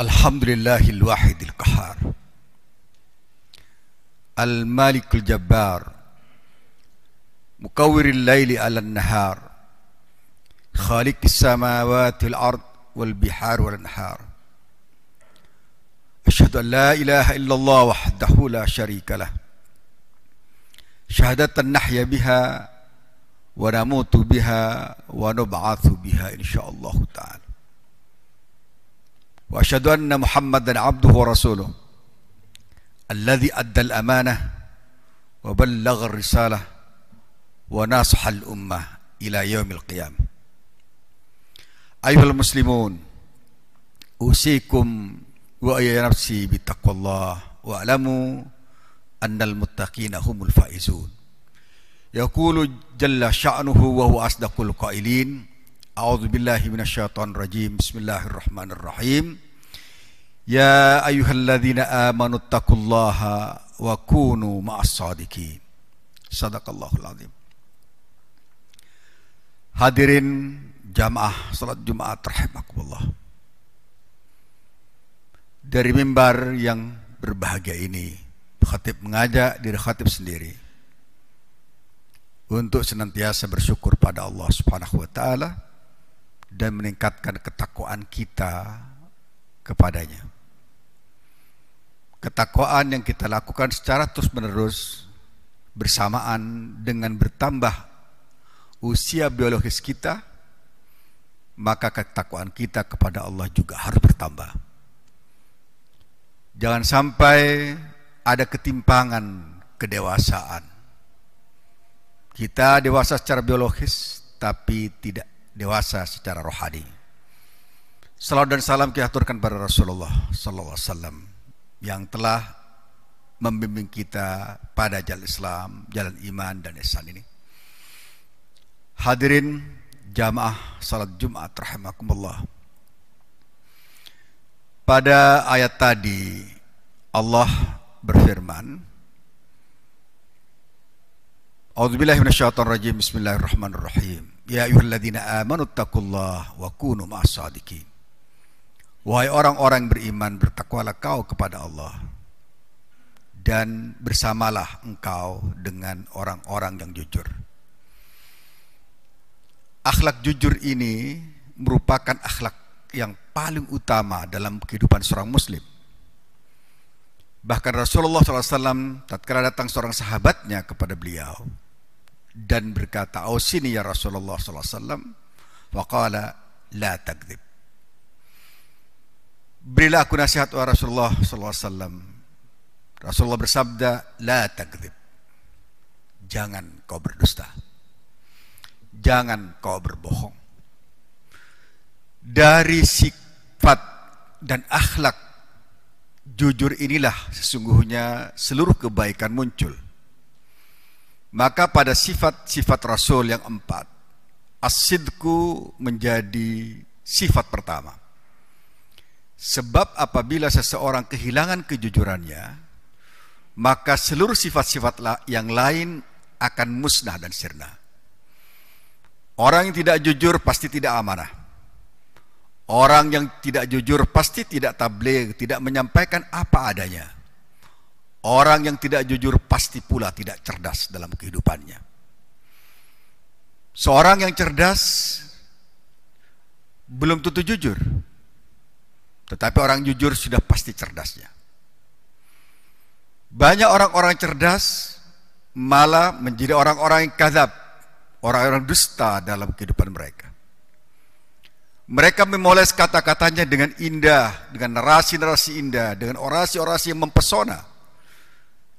الحمد لله الواحد القهار المالك الجبار مكور الليل على النهار خالق السماوات والأرض والبحار والأنهار أشهد أن لا إله إلا الله وحده لا شريك له شهادة نحيا بها ونموت بها ونبعث بها إن شاء الله تعالى واشهد ان محمدا عبده ورسوله الذي ادى الامانه وبلغ الرساله وناصح الامه الى يوم القيامه ايها المسلمون اوصيكم واي نفسي بتقوى الله واعلموا ان المتقين هم الفائزون يقول جل شانه وهو اصدق القائلين A'udzu billahi من الشيطان الرجيم بسم الله الرحمن الرحيم wa أيها الذين آمنوا اتقوا Hadirin jamaah salat Jumat rahimakumullah. Dari mimbar yang berbahagia ini, khatib mengajak diri khatib sendiri untuk senantiasa bersyukur pada Allah Subhanahu wa taala dan meningkatkan ketakwaan kita kepadanya. Ketakwaan yang kita lakukan secara terus-menerus bersamaan dengan bertambah usia biologis kita, maka ketakwaan kita kepada Allah juga harus bertambah. Jangan sampai ada ketimpangan kedewasaan. Kita dewasa secara biologis, tapi tidak dewasa secara rohani. Salam dan salam kehaturkan pada Rasulullah sallallahu alaihi wasallam yang telah membimbing kita pada jalan Islam, jalan iman dan ihsan ini. Hadirin jamaah salat Jumat rahimakumullah. Pada ayat tadi Allah berfirman A'udzubillahi minasyaitonirrajim Bismillahirrahmanirrahim Ya ayyuhalladzina amanu taqullaha wa kunu ma'as-sadiqin. Wahai orang-orang beriman, bertakwalah kau kepada Allah. Dan bersamalah engkau dengan orang-orang yang jujur. Akhlak jujur ini merupakan akhlak yang paling utama dalam kehidupan seorang muslim. Bahkan Rasulullah SAW tatkala datang seorang sahabatnya kepada beliau, dan berkata ausini ya Rasulullah sallallahu alaihi wasallam la takdir. Berilah aku nasihat wahai Rasulullah sallallahu alaihi Rasulullah bersabda la takdir. jangan kau berdusta jangan kau berbohong dari sifat dan akhlak jujur inilah sesungguhnya seluruh kebaikan muncul maka pada sifat-sifat Rasul yang empat, asidku menjadi sifat pertama. Sebab apabila seseorang kehilangan kejujurannya, maka seluruh sifat-sifat yang lain akan musnah dan sirna. Orang yang tidak jujur pasti tidak amanah. Orang yang tidak jujur pasti tidak tabligh, tidak menyampaikan apa adanya. Orang yang tidak jujur pasti pula tidak cerdas dalam kehidupannya. Seorang yang cerdas belum tentu jujur. Tetapi orang jujur sudah pasti cerdasnya. Banyak orang-orang cerdas malah menjadi orang-orang yang kadab, orang-orang dusta dalam kehidupan mereka. Mereka memoles kata-katanya dengan indah, dengan narasi-narasi indah, dengan orasi-orasi yang mempesona.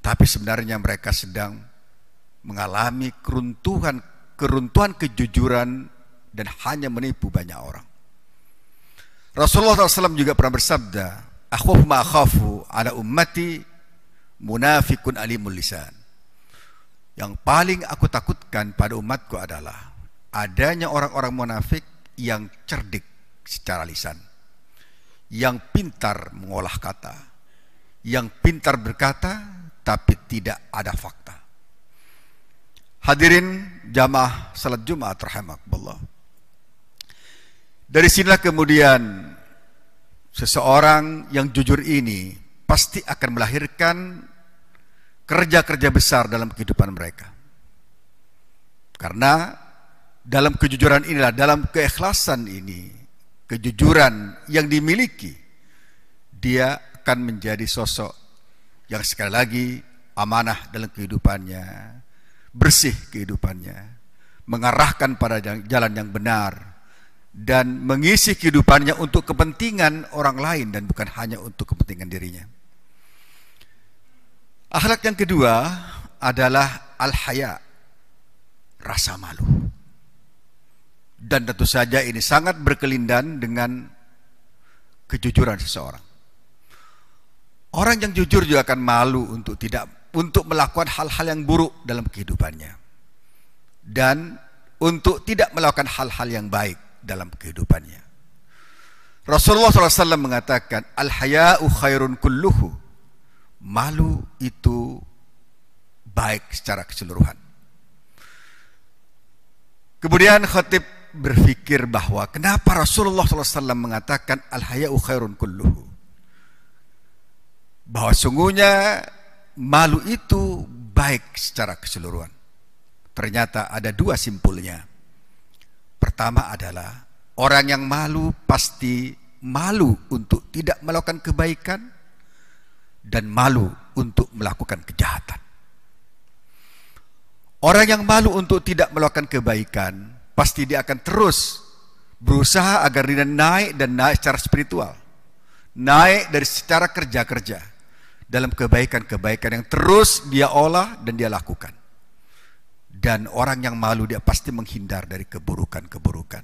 Tapi sebenarnya mereka sedang mengalami keruntuhan, keruntuhan kejujuran dan hanya menipu banyak orang. Rasulullah SAW juga pernah bersabda, Aku ma ada ala ummati munafikun alimul lisan." Yang paling aku takutkan pada umatku adalah adanya orang-orang munafik yang cerdik secara lisan, yang pintar mengolah kata, yang pintar berkata tapi tidak ada fakta. Hadirin jamaah salat Jumat rahimakumullah. Dari sinilah kemudian seseorang yang jujur ini pasti akan melahirkan kerja-kerja besar dalam kehidupan mereka. Karena dalam kejujuran inilah, dalam keikhlasan ini, kejujuran yang dimiliki, dia akan menjadi sosok yang sekali lagi amanah dalam kehidupannya, bersih kehidupannya, mengarahkan pada jalan yang benar dan mengisi kehidupannya untuk kepentingan orang lain dan bukan hanya untuk kepentingan dirinya. Akhlak yang kedua adalah al-haya, rasa malu. Dan tentu saja ini sangat berkelindan dengan kejujuran seseorang. Orang yang jujur juga akan malu untuk tidak untuk melakukan hal-hal yang buruk dalam kehidupannya. Dan untuk tidak melakukan hal-hal yang baik dalam kehidupannya. Rasulullah SAW mengatakan, Al-haya'u khairun kulluhu. Malu itu baik secara keseluruhan. Kemudian khatib berfikir bahwa kenapa Rasulullah SAW mengatakan al-haya'u khairun kulluhu bahwa sungguhnya malu itu baik secara keseluruhan. Ternyata ada dua simpulnya. Pertama adalah orang yang malu pasti malu untuk tidak melakukan kebaikan dan malu untuk melakukan kejahatan. Orang yang malu untuk tidak melakukan kebaikan pasti dia akan terus berusaha agar dia naik dan naik secara spiritual. Naik dari secara kerja-kerja dalam kebaikan-kebaikan yang terus dia olah dan dia lakukan. Dan orang yang malu dia pasti menghindar dari keburukan-keburukan.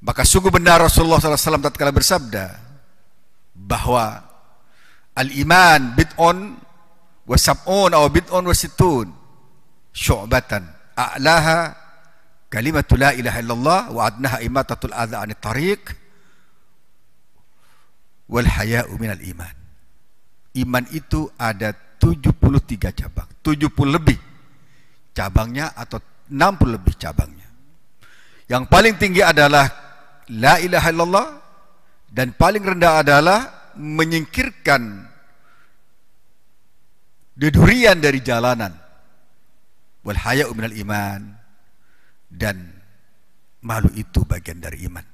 Maka sungguh benar Rasulullah SAW tatkala bersabda bahwa al-iman bid'un wa sab'un atau bid'un wa situn syu'batan a'laha kalimatu la ilaha illallah wa adnaha imatatul adha anit tariq wal haya'u minal iman iman itu ada 73 cabang, 70 lebih cabangnya atau 60 lebih cabangnya. Yang paling tinggi adalah la ilaha illallah dan paling rendah adalah menyingkirkan dedurian dari jalanan. Wal haya'u iman dan malu itu bagian dari iman.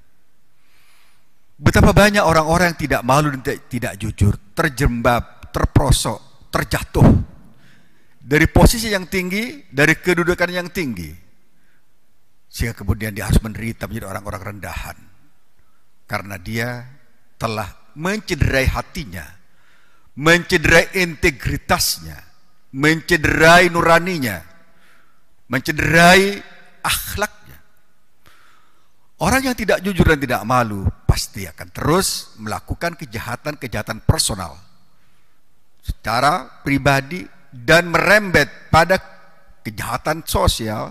Betapa banyak orang-orang yang tidak malu dan tidak, jujur, terjembab, terprosok, terjatuh. Dari posisi yang tinggi, dari kedudukan yang tinggi. Sehingga kemudian dia harus menderita menjadi orang-orang rendahan. Karena dia telah mencederai hatinya, mencederai integritasnya, mencederai nuraninya, mencederai akhlaknya. Orang yang tidak jujur dan tidak malu pasti akan terus melakukan kejahatan-kejahatan personal secara pribadi dan merembet pada kejahatan sosial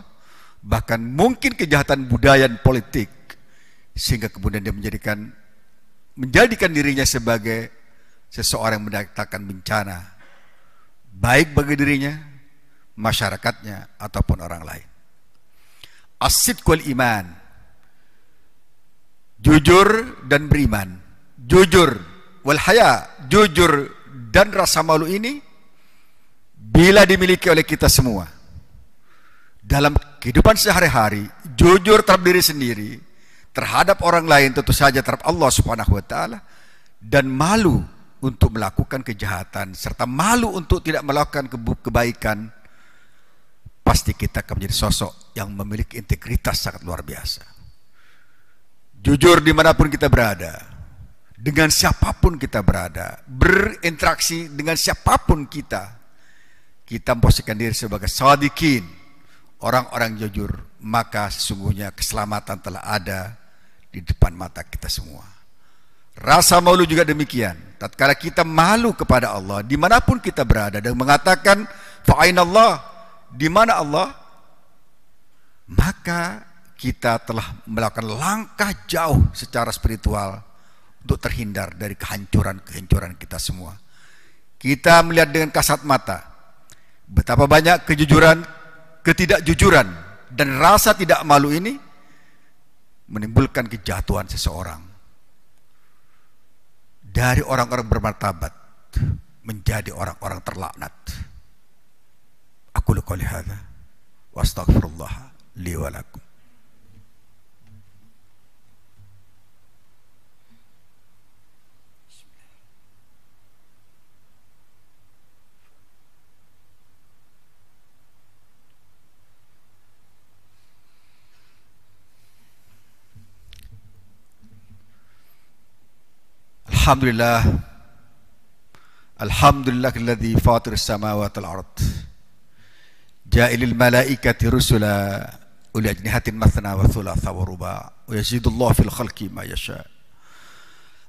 bahkan mungkin kejahatan budaya dan politik sehingga kemudian dia menjadikan menjadikan dirinya sebagai seseorang yang mendatangkan bencana baik bagi dirinya masyarakatnya ataupun orang lain asid kual iman jujur dan beriman. Jujur walhaya jujur dan rasa malu ini bila dimiliki oleh kita semua. Dalam kehidupan sehari-hari, jujur terhadap diri sendiri, terhadap orang lain tentu saja terhadap Allah Subhanahu wa taala dan malu untuk melakukan kejahatan serta malu untuk tidak melakukan kebaikan pasti kita akan menjadi sosok yang memiliki integritas sangat luar biasa. Jujur dimanapun kita berada, dengan siapapun kita berada, berinteraksi dengan siapapun kita, kita memposisikan diri sebagai sadikin, orang-orang jujur, maka sesungguhnya keselamatan telah ada di depan mata kita semua. Rasa malu juga demikian. Tatkala kita malu kepada Allah, dimanapun kita berada, dan mengatakan, fa'in Allah, di mana Allah? Maka kita telah melakukan langkah jauh secara spiritual untuk terhindar dari kehancuran-kehancuran kita semua. Kita melihat dengan kasat mata betapa banyak kejujuran, ketidakjujuran dan rasa tidak malu ini menimbulkan kejatuhan seseorang. Dari orang-orang bermartabat menjadi orang-orang terlaknat. Aku lakukan qouli wa astaghfirullah li الحمد لله الحمد لله الذي فاطر السماوات والأرض جاء للملائكة رسلا أولي أجنحة مثنى وثلاث ورباع ويزيد الله في الخلق ما يشاء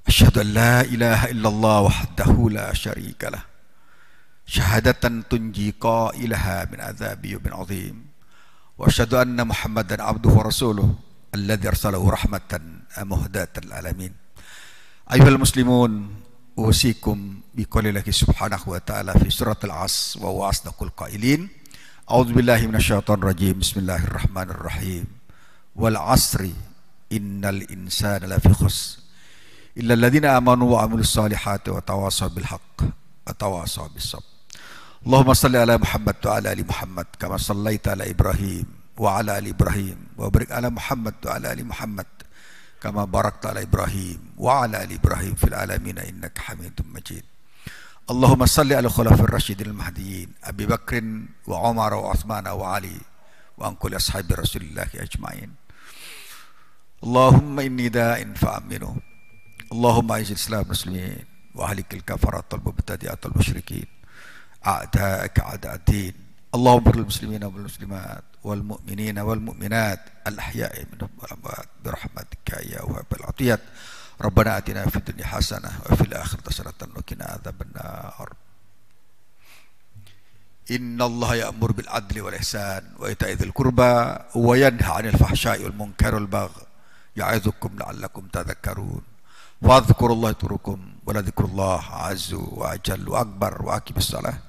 أشهد أن لا إله إلا الله وحده لا شريك له شهادة تنجي قائلها من عذاب يوم عظيم وأشهد أن محمدا عبده ورسوله الذي أرسله رحمة مهداة العالمين أيها المسلمون أوصيكم بقول الله سبحانه وتعالى في سورة العصر وهو أصدق القائلين أعوذ بالله من الشيطان الرجيم بسم الله الرحمن الرحيم والعصر إن الإنسان لفي خسر إلا الذين آمنوا وعملوا الصالحات وتواصوا بالحق وتواصوا بالصبر اللهم صل على محمد وعلى آل محمد كما صليت على إبراهيم وعلى آل إبراهيم وبارك على محمد وعلى آل محمد كما باركت على إبراهيم وعلى آل إبراهيم في العالمين إنك حميد مجيد اللهم صل على الخلفاء الراشدين المهديين أبي بكر وعمر وعثمان وعلي وأن كل أصحاب رسول الله أجمعين اللهم إني داء فأمنه اللهم أعز الإسلام المسلمين وأهلك الكفرة المبتدئة المشركين أعداءك أعداء الدين اللهم اغفر للمسلمين والمسلمات والمؤمنين والمؤمنات الأحياء منهم والأموات برحمتك يا وهاب العطيات ربنا آتنا في الدنيا حسنة وفي الآخرة حسنة وقنا عذاب النار إن الله يأمر بالعدل والإحسان وإيتاء ذي القربى وينهى عن الفحشاء والمنكر والبغي يعظكم لعلكم تذكرون فاذكروا الله يذكركم ولذكر الله عز وجل وأكبر وأقم الصلاة